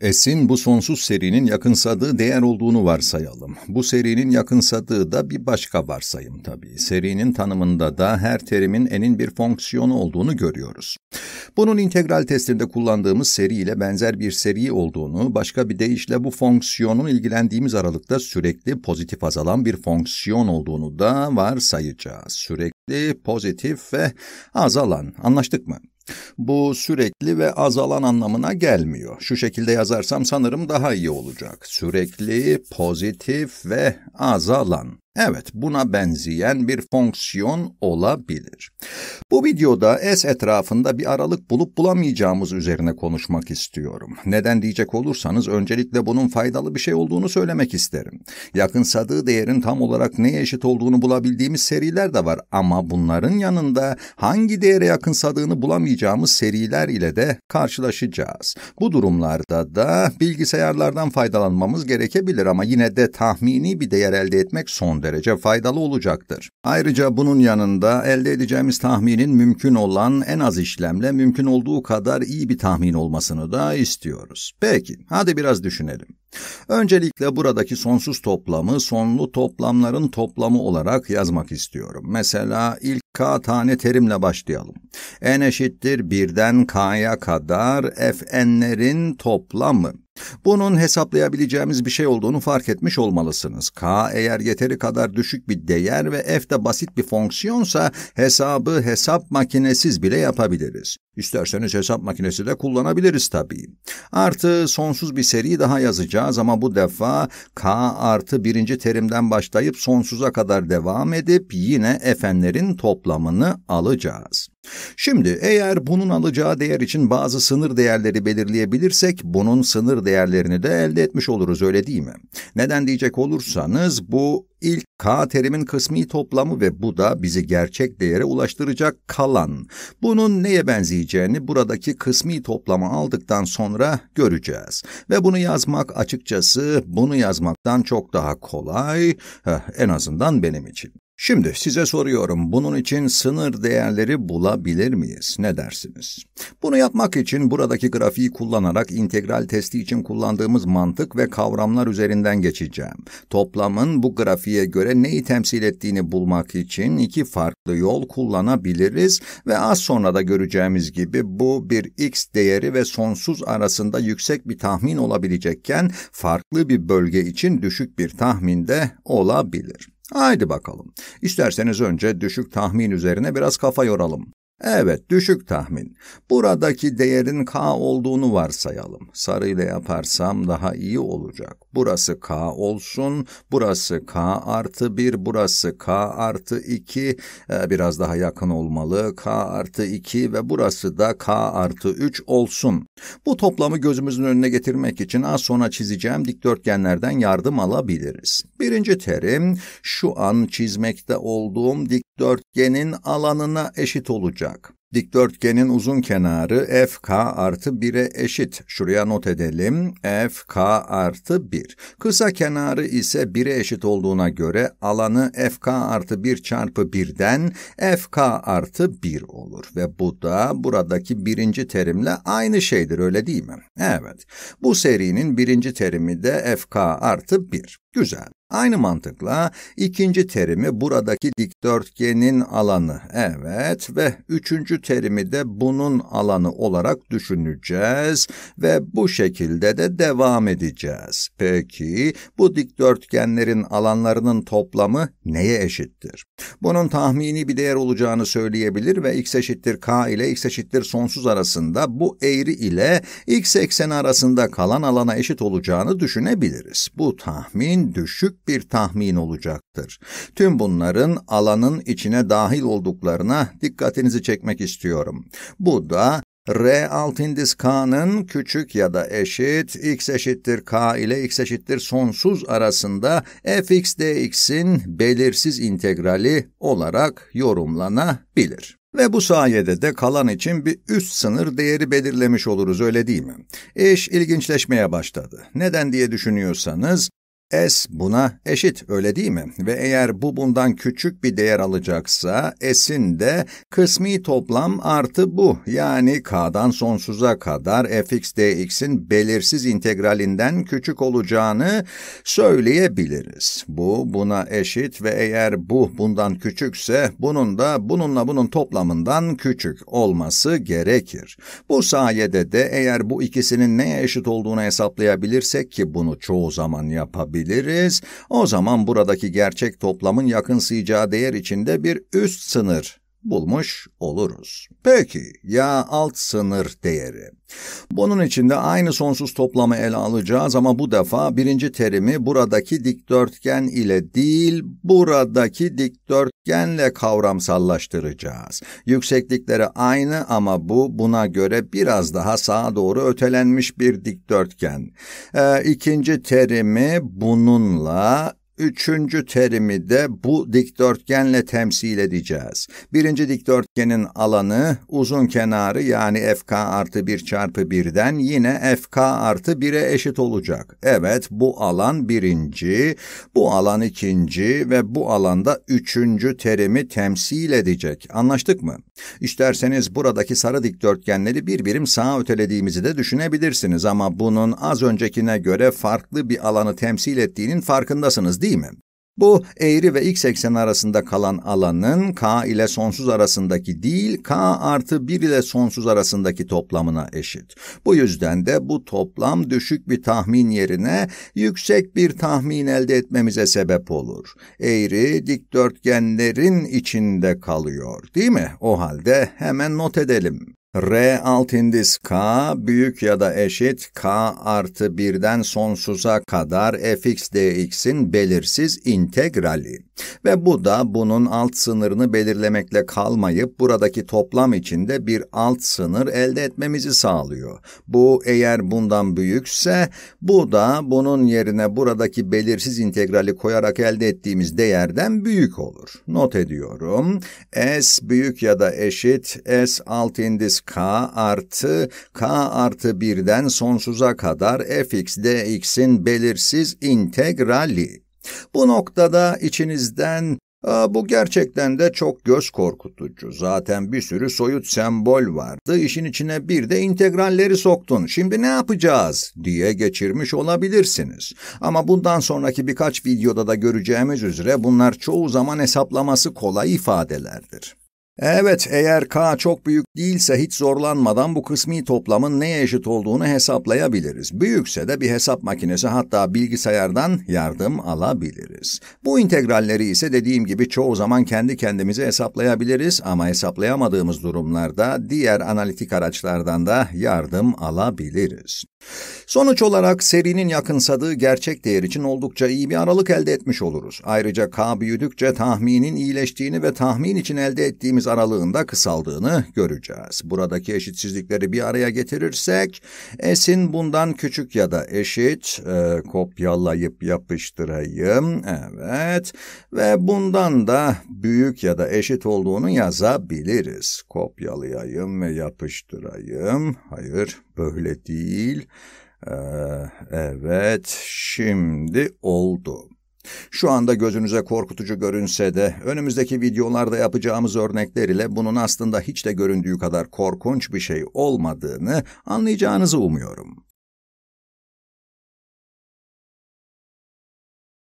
Esin bu sonsuz serinin yakınsadığı değer olduğunu varsayalım. Bu serinin yakınsadığı da bir başka varsayım tabii. Serinin tanımında da her terimin enin bir fonksiyonu olduğunu görüyoruz. Bunun integral testinde kullandığımız seri ile benzer bir seri olduğunu, başka bir deyişle bu fonksiyonun ilgilendiğimiz aralıkta sürekli pozitif azalan bir fonksiyon olduğunu da varsayacağız. Sürekli pozitif ve azalan. Anlaştık mı? Bu sürekli ve azalan anlamına gelmiyor. Şu şekilde yazarsam sanırım daha iyi olacak. Sürekli, pozitif ve azalan. Evet, buna benzeyen bir fonksiyon olabilir. Bu videoda S etrafında bir aralık bulup bulamayacağımız üzerine konuşmak istiyorum. Neden diyecek olursanız öncelikle bunun faydalı bir şey olduğunu söylemek isterim. Yakınsadığı değerin tam olarak neye eşit olduğunu bulabildiğimiz seriler de var ama bunların yanında hangi değere yakınsadığını bulamayacağımız seriler ile de karşılaşacağız. Bu durumlarda da bilgisayarlardan faydalanmamız gerekebilir ama yine de tahmini bir değer elde etmek son derece derece faydalı olacaktır. Ayrıca bunun yanında elde edeceğimiz tahminin mümkün olan en az işlemle mümkün olduğu kadar iyi bir tahmin olmasını da istiyoruz. Peki, hadi biraz düşünelim. Öncelikle buradaki sonsuz toplamı sonlu toplamların toplamı olarak yazmak istiyorum. Mesela ilk k tane terimle başlayalım. n eşittir 1'den k'ya kadar fn'lerin toplamı. Bunun hesaplayabileceğimiz bir şey olduğunu fark etmiş olmalısınız. K eğer yeteri kadar düşük bir değer ve f de basit bir fonksiyonsa hesabı hesap makinesiz bile yapabiliriz. İsterseniz hesap makinesi de kullanabiliriz tabii. Artı sonsuz bir seri daha yazacağız ama bu defa k artı birinci terimden başlayıp sonsuza kadar devam edip yine fn'lerin toplamını alacağız. Şimdi eğer bunun alacağı değer için bazı sınır değerleri belirleyebilirsek bunun sınır değerlerini de elde etmiş oluruz öyle değil mi? Neden diyecek olursanız bu İlk K terimin kısmi toplamı ve bu da bizi gerçek değere ulaştıracak kalan. Bunun neye benzeyeceğini buradaki kısmi toplamı aldıktan sonra göreceğiz. Ve bunu yazmak açıkçası bunu yazmaktan çok daha kolay, en azından benim için. Şimdi size soruyorum, bunun için sınır değerleri bulabilir miyiz? Ne dersiniz? Bunu yapmak için buradaki grafiği kullanarak integral testi için kullandığımız mantık ve kavramlar üzerinden geçeceğim. Toplamın bu grafiğe göre neyi temsil ettiğini bulmak için iki farklı yol kullanabiliriz ve az sonra da göreceğimiz gibi bu bir x değeri ve sonsuz arasında yüksek bir tahmin olabilecekken farklı bir bölge için düşük bir tahmin de olabilir. Haydi bakalım. İsterseniz önce düşük tahmin üzerine biraz kafa yoralım. Evet, düşük tahmin. Buradaki değerin K olduğunu varsayalım. Sarı ile yaparsam daha iyi olacak. Burası K olsun, burası K artı 1, burası K artı 2, ee, biraz daha yakın olmalı. K artı 2 ve burası da K artı 3 olsun. Bu toplamı gözümüzün önüne getirmek için az sonra çizeceğim dikdörtgenlerden yardım alabiliriz. Birinci terim, şu an çizmekte olduğum dik dikdörtgenin alanına eşit olacak. Dikdörtgenin uzun kenarı FK artı 1'e eşit. Şuraya not edelim. FK artı 1. Kısa kenarı ise 1'e eşit olduğuna göre alanı FK artı 1 çarpı 1'den FK artı 1 olur. Ve bu da buradaki birinci terimle aynı şeydir öyle değil mi? Evet. Bu serinin birinci terimi de FK artı 1. Güzel. Aynı mantıkla ikinci terimi buradaki dikdörtgenin alanı, evet ve üçüncü terimi de bunun alanı olarak düşüneceğiz ve bu şekilde de devam edeceğiz. Peki bu dikdörtgenlerin alanlarının toplamı neye eşittir? Bunun tahmini bir değer olacağını söyleyebilir ve x eşittir k ile x eşittir sonsuz arasında bu eğri ile x ekseni arasında kalan alana eşit olacağını düşünebiliriz. Bu tahmin düşük bir tahmin olacaktır. Tüm bunların alanın içine dahil olduklarına dikkatinizi çekmek istiyorum. Bu da R alt indis K'nın küçük ya da eşit x eşittir k ile x eşittir sonsuz arasında fx dx'in belirsiz integrali olarak yorumlanabilir. Ve bu sayede de kalan için bir üst sınır değeri belirlemiş oluruz öyle değil mi? İş ilginçleşmeye başladı. Neden diye düşünüyorsanız S buna eşit öyle değil mi? Ve eğer bu bundan küçük bir değer alacaksa S'in de kısmi toplam artı bu. Yani K'dan sonsuza kadar fx dx'in belirsiz integralinden küçük olacağını söyleyebiliriz. Bu buna eşit ve eğer bu bundan küçükse bunun da bununla bunun toplamından küçük olması gerekir. Bu sayede de eğer bu ikisinin neye eşit olduğunu hesaplayabilirsek ki bunu çoğu zaman yapabiliriz bulabiliriz, o zaman buradaki gerçek toplamın yakın sığacağı değer içinde bir üst sınır bulmuş oluruz. Peki ya alt sınır değeri? Bunun için de aynı sonsuz toplamı ele alacağız ama bu defa birinci terimi buradaki dikdörtgen ile değil buradaki dikdörtgenle kavramsallaştıracağız. Yükseklikleri aynı ama bu buna göre biraz daha sağa doğru ötelenmiş bir dikdörtgen. Ee, ikinci terimi bununla Üçüncü terimi de bu dikdörtgenle temsil edeceğiz. Birinci dikdörtgenin alanı uzun kenarı yani fk artı 1 çarpı 1'den yine fk artı 1'e eşit olacak. Evet bu alan birinci, bu alan ikinci ve bu alanda üçüncü terimi temsil edecek. Anlaştık mı? İsterseniz buradaki sarı dikdörtgenleri bir birim sağa ötelediğimizi de düşünebilirsiniz ama bunun az öncekine göre farklı bir alanı temsil ettiğinin farkındasınız değil mi? değil mi? Bu eğri ve x80 arasında kalan alanın k ile sonsuz arasındaki değil, k artı 1 ile sonsuz arasındaki toplamına eşit. Bu yüzden de bu toplam düşük bir tahmin yerine yüksek bir tahmin elde etmemize sebep olur. Eğri dikdörtgenlerin içinde kalıyor değil mi? O halde hemen not edelim. R alt indis K büyük ya da eşit K artı birden sonsuza kadar fx dx'in belirsiz integrali. Ve bu da bunun alt sınırını belirlemekle kalmayıp buradaki toplam içinde bir alt sınır elde etmemizi sağlıyor. Bu eğer bundan büyükse bu da bunun yerine buradaki belirsiz integrali koyarak elde ettiğimiz değerden büyük olur. Not ediyorum. S büyük ya da eşit S alt indis k artı k artı 1'den sonsuza kadar fx dx'in belirsiz integrali. Bu noktada içinizden bu gerçekten de çok göz korkutucu. Zaten bir sürü soyut sembol vardı. İşin içine bir de integralleri soktun. Şimdi ne yapacağız diye geçirmiş olabilirsiniz. Ama bundan sonraki birkaç videoda da göreceğimiz üzere bunlar çoğu zaman hesaplaması kolay ifadelerdir. Evet, eğer k çok büyük değilse hiç zorlanmadan bu kısmi toplamın neye eşit olduğunu hesaplayabiliriz. Büyükse de bir hesap makinesi hatta bilgisayardan yardım alabiliriz. Bu integralleri ise dediğim gibi çoğu zaman kendi kendimize hesaplayabiliriz ama hesaplayamadığımız durumlarda diğer analitik araçlardan da yardım alabiliriz. Sonuç olarak serinin yakınsadığı gerçek değer için oldukça iyi bir aralık elde etmiş oluruz. Ayrıca k büyüdükçe tahminin iyileştiğini ve tahmin için elde ettiğimiz aralığında kısaldığını göreceğiz. Buradaki eşitsizlikleri bir araya getirirsek S'in bundan küçük ya da eşit e, kopyalayıp yapıştırayım. Evet ve bundan da büyük ya da eşit olduğunu yazabiliriz. Kopyalayayım ve yapıştırayım. Hayır böyle değil. Ee, evet şimdi oldu. Şu anda gözünüze korkutucu görünse de önümüzdeki videolarda yapacağımız örnekler ile bunun aslında hiç de göründüğü kadar korkunç bir şey olmadığını anlayacağınızı umuyorum.